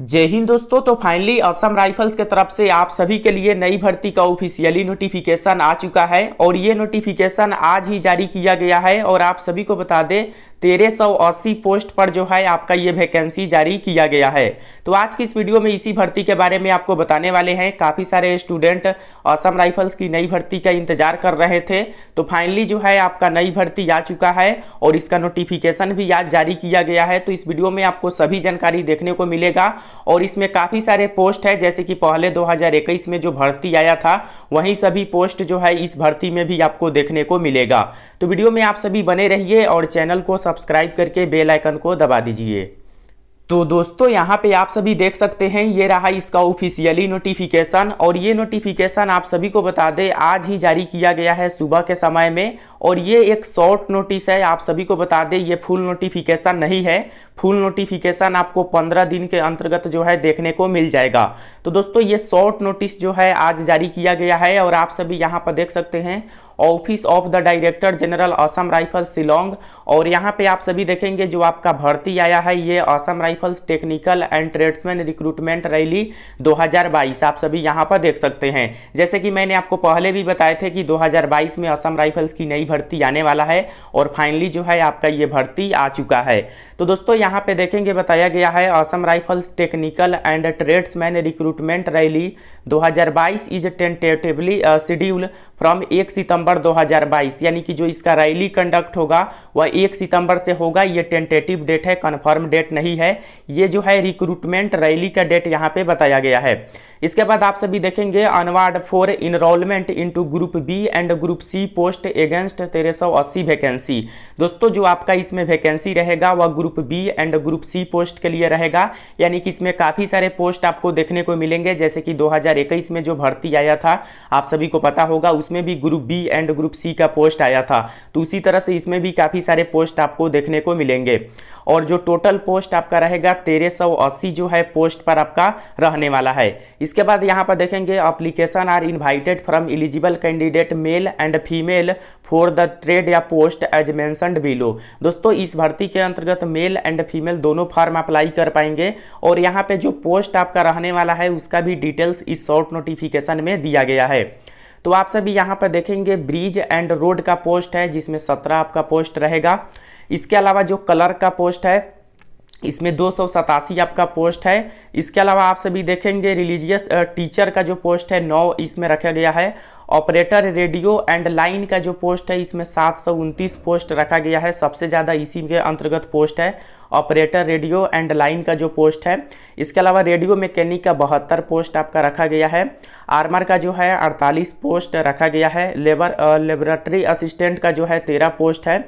जय हिंद दोस्तों तो फाइनली असम राइफल्स के तरफ से आप सभी के लिए नई भर्ती का ऑफिशियली नोटिफिकेशन आ चुका है और ये नोटिफिकेशन आज ही जारी किया गया है और आप सभी को बता दें तेरह सौ अस्सी पोस्ट पर जो है आपका ये वैकेंसी जारी किया गया है तो आज की इस वीडियो में इसी भर्ती के बारे में आपको बताने वाले हैं काफ़ी सारे स्टूडेंट असम राइफल्स की नई भर्ती का इंतजार कर रहे थे तो फाइनली जो है आपका नई भर्ती आ चुका है और इसका नोटिफिकेशन भी आज जारी किया गया है तो इस वीडियो में आपको सभी जानकारी देखने को मिलेगा और इसमें काफ़ी सारे पोस्ट है जैसे कि पहले दो में जो भर्ती आया था वहीं सभी पोस्ट जो है इस भर्ती में भी आपको देखने को मिलेगा तो वीडियो में आप सभी बने रहिए और चैनल को सब्सक्राइब करके बेल आइकन को दबा दीजिए तो दोस्तों यहाँ पे आप सभी देख सकते हैं ये रहा इसका ऑफिशियली नोटिफिकेशन और ये नोटिफिकेशन आप सभी को बता दें आज ही जारी किया गया है सुबह के समय में और ये एक शॉर्ट नोटिस है आप सभी को बता दें ये फुल नोटिफिकेशन नहीं है फुल नोटिफिकेशन आपको पंद्रह दिन के अंतर्गत जो है देखने को मिल जाएगा तो दोस्तों ये शॉर्ट नोटिस जो है आज जारी किया गया है और आप सभी यहाँ पर देख सकते हैं office of the director general Assam Rifles Shillong और यहाँ पे आप सभी देखेंगे जो आपका भर्ती आया है ये Assam Rifles technical and tradesman recruitment rally 2022 आप सभी यहाँ पर देख सकते हैं जैसे कि मैंने आपको पहले भी बताए थे कि 2022 में असम राइफल्स की नई भर्ती आने वाला है और फाइनली जो है आपका ये भर्ती आ चुका है तो दोस्तों यहाँ पे देखेंगे बताया गया है Assam Rifles technical and tradesman recruitment rally 2022 is tentatively schedule from एक सितंबर 2022 यानी कि जो इसका रैली कंडक्ट होगा वह एक सितंबर से होगा ये टेंटेटिव डेट है कन्फर्म डेट नहीं है ये जो है रिक्रूटमेंट रैली का डेट यहाँ पे बताया गया है इसके बाद आप सभी देखेंगे onward for enrolment into group B and group C post against तेरह सौ अस्सी वैकेंसी दोस्तों जो आपका इसमें वैकेंसी रहेगा वह group B and group C post के लिए रहेगा यानी कि इसमें काफ़ी सारे पोस्ट आपको देखने को मिलेंगे जैसे कि दो में जो भर्ती आया था आप सभी को पता होगा उस उसमें भी group B and group C का पोस्ट आया था तो उसी तरह से इसमें भी काफ़ी सारे पोस्ट आपको देखने को मिलेंगे और जो टोटल पोस्ट आपका रहेगा तेरह सौ अस्सी जो है पोस्ट पर आपका रहने वाला है इसके बाद यहाँ पर देखेंगे application are invited from eligible candidate male and female for the trade या पोस्ट एज मैंसनड बिलो दोस्तों इस भर्ती के अंतर्गत मेल एंड फीमेल दोनों फॉर्म अप्लाई कर पाएंगे और यहाँ पे जो पोस्ट आपका रहने वाला है उसका भी डिटेल्स इस शॉर्ट नोटिफिकेशन में दिया गया है तो आप सभी यहाँ पर देखेंगे ब्रिज एंड रोड का पोस्ट है जिसमें सत्रह आपका पोस्ट रहेगा इसके अलावा जो कलर का पोस्ट है इसमें दो आपका पोस्ट है इसके अलावा आप सभी देखेंगे रिलीजियस टीचर का जो पोस्ट है नौ इसमें रखा गया है ऑपरेटर रेडियो एंड लाइन का जो पोस्ट है इसमें सात पोस्ट रखा गया है सबसे ज़्यादा इसी के अंतर्गत पोस्ट है ऑपरेटर रेडियो एंड लाइन का जो पोस्ट है इसके अलावा रेडियो मैकेनिक का बहत्तर पोस्ट आपका रखा गया है आर्मर का जो है अड़तालीस पोस्ट रखा गया है लेबर लेबोरेटरी असिस्टेंट का जो है तेरह पोस्ट है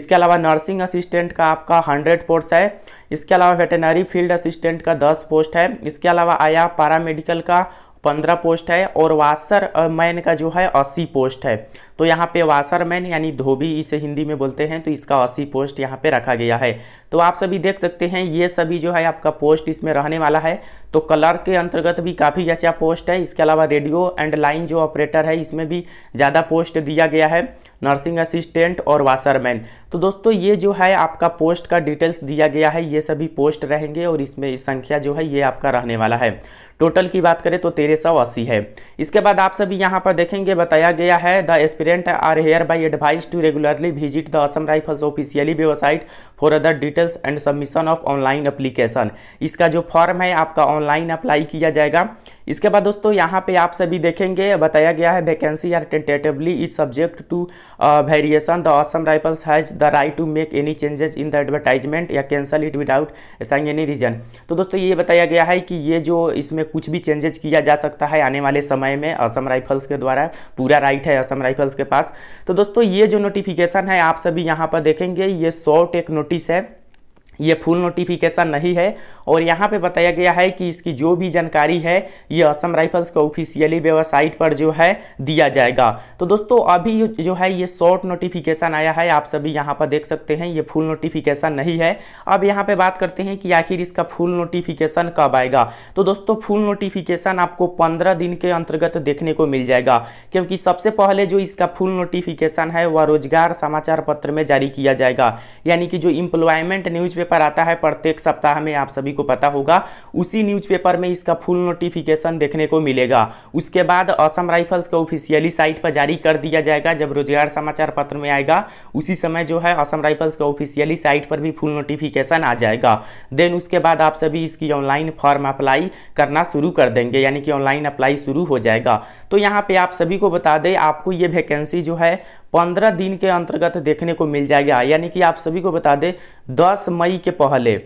इसके अलावा नर्सिंग असिस्टेंट का आपका हंड्रेड पोस्ट है इसके अलावा वेटनरी फील्ड असिस्टेंट का दस पोस्ट है इसके अलावा आया पारा मेडिकल का पंद्रह पोस्ट है और वासर मैन का जो है अस्सी पोस्ट है तो यहाँ पे वाशरमैन यानी धोबी इसे हिंदी में बोलते हैं तो इसका अस्सी पोस्ट यहाँ पे रखा गया है तो आप सभी देख सकते हैं ये सभी जो है आपका पोस्ट इसमें रहने वाला है तो कलर के अंतर्गत भी काफ़ी अच्छा पोस्ट है इसके अलावा रेडियो एंड लाइन जो ऑपरेटर है इसमें भी ज़्यादा पोस्ट दिया गया है नर्सिंग असिस्टेंट और वाशरमैन तो दोस्तों ये जो है आपका पोस्ट का डिटेल्स दिया गया है ये सभी पोस्ट रहेंगे और इसमें संख्या जो है ये आपका रहने वाला है टोटल की बात करें तो तेरह है इसके बाद आप सभी यहाँ पर देखेंगे बताया गया है the experience present are hereby advice to regularly visit the Assam Rifles officially website for other details and submission of online application इसका जो फॉर्म है आपका ऑनलाइन अप्लाई किया जाएगा इसके बाद दोस्तों यहाँ पे आप सभी देखेंगे बताया गया है vacancy are tentatively is subject to variation the Assam Rifles has the right to make any changes in the advertisement या cancel it without saying any reason तो दोस्तों ये बताया गया है कि ये जो इसमें कुछ भी चेंजेस किया जा सकता है आने वाले समय में असम राइफल्स के द्वारा पूरा राइट है असम राइफल्स के पास तो दोस्तों ये जो नोटिफिकेशन है आप सभी यहाँ पर देखेंगे ये शॉर्ट एक नोटिस है ये फुल नोटिफिकेशन नहीं है और यहाँ पे बताया गया है कि इसकी जो भी जानकारी है ये असम राइफल्स का ऑफिशियली वेबसाइट पर जो है दिया जाएगा तो दोस्तों अभी जो है ये शॉर्ट नोटिफिकेशन आया है आप सभी यहाँ पर देख सकते हैं ये फुल नोटिफिकेशन नहीं है अब यहाँ पर बात करते हैं कि आखिर इसका फुल नोटिफिकेशन कब आएगा तो दोस्तों फुल नोटिफिकेशन आपको पंद्रह दिन के अंतर्गत देखने को मिल जाएगा क्योंकि सबसे पहले जो इसका फुल नोटिफिकेशन है वह रोजगार समाचार पत्र में जारी किया जाएगा यानी कि जो इम्प्लॉयमेंट न्यूज़पेपर न्यूज़पेपर आता है प्रत्येक सप्ताह में आप सभी को पता होगा उसी न्यूज़पेपर में इसका फुल नोटिफिकेशन देखने को मिलेगा उसके बाद असम राइफल्स के ऑफिशियली साइट पर जारी कर दिया जाएगा जब रोजगार समाचार पत्र में आएगा उसी समय जो है असम राइफल्स के ऑफिशियली साइट पर भी फुल नोटिफिकेशन आ जाएगा देन उसके बाद आप सभी इसकी ऑनलाइन फॉर्म अप्लाई करना शुरू कर देंगे यानी कि ऑनलाइन अप्लाई शुरू हो जाएगा तो यहाँ पर आप सभी को बता दें आपको ये वैकेंसी जो है पंद्रह दिन के अंतर्गत देखने को मिल जाएगा यानी कि आप सभी को बता दें दस मई के पहले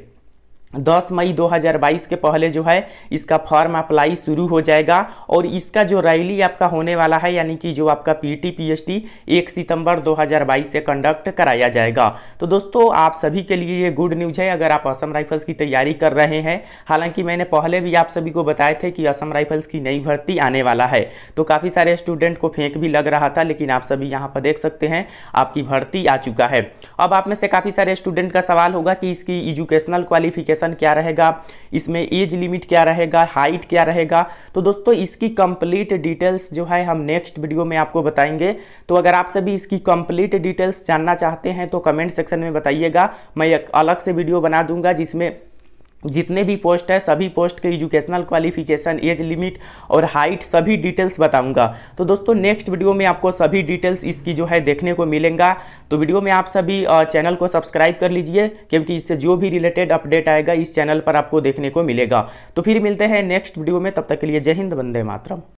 दस मई 2022 के पहले जो है इसका फॉर्म अप्लाई शुरू हो जाएगा और इसका जो रैली आपका होने वाला है यानी कि जो आपका पीटी पीएसटी 1 सितंबर 2022 से कंडक्ट कराया जाएगा तो दोस्तों आप सभी के लिए ये गुड न्यूज़ है अगर आप असम राइफल्स की तैयारी कर रहे हैं हालांकि मैंने पहले भी आप सभी को बताए थे कि असम राइफल्स की नई भर्ती आने वाला है तो काफ़ी सारे स्टूडेंट को फेंक भी लग रहा था लेकिन आप सभी यहाँ पर देख सकते हैं आपकी भर्ती आ चुका है अब आप में से काफ़ी सारे स्टूडेंट का सवाल होगा कि इसकी एजुकेशनल क्वालिफिकेशन सेक्शन क्या रहेगा इसमें एज लिमिट क्या रहेगा हाइट क्या रहेगा तो दोस्तों इसकी कंप्लीट डिटेल्स जो है हम नेक्स्ट वीडियो में आपको बताएंगे तो अगर आप सभी इसकी कंप्लीट डिटेल्स जानना चाहते हैं तो कमेंट सेक्शन में बताइएगा मैं एक अलग से वीडियो बना दूंगा जिसमें जितने भी पोस्ट है सभी पोस्ट के एजुकेशनल क्वालिफिकेशन एज लिमिट और हाइट सभी डिटेल्स बताऊंगा तो दोस्तों नेक्स्ट वीडियो में आपको सभी डिटेल्स इसकी जो है देखने को मिलेंगे तो वीडियो में आप सभी चैनल को सब्सक्राइब कर लीजिए क्योंकि इससे जो भी रिलेटेड अपडेट आएगा इस चैनल पर आपको देखने को मिलेगा तो फिर मिलते हैं नेक्स्ट वीडियो में तब तक के लिए जय हिंद वंदे मातरम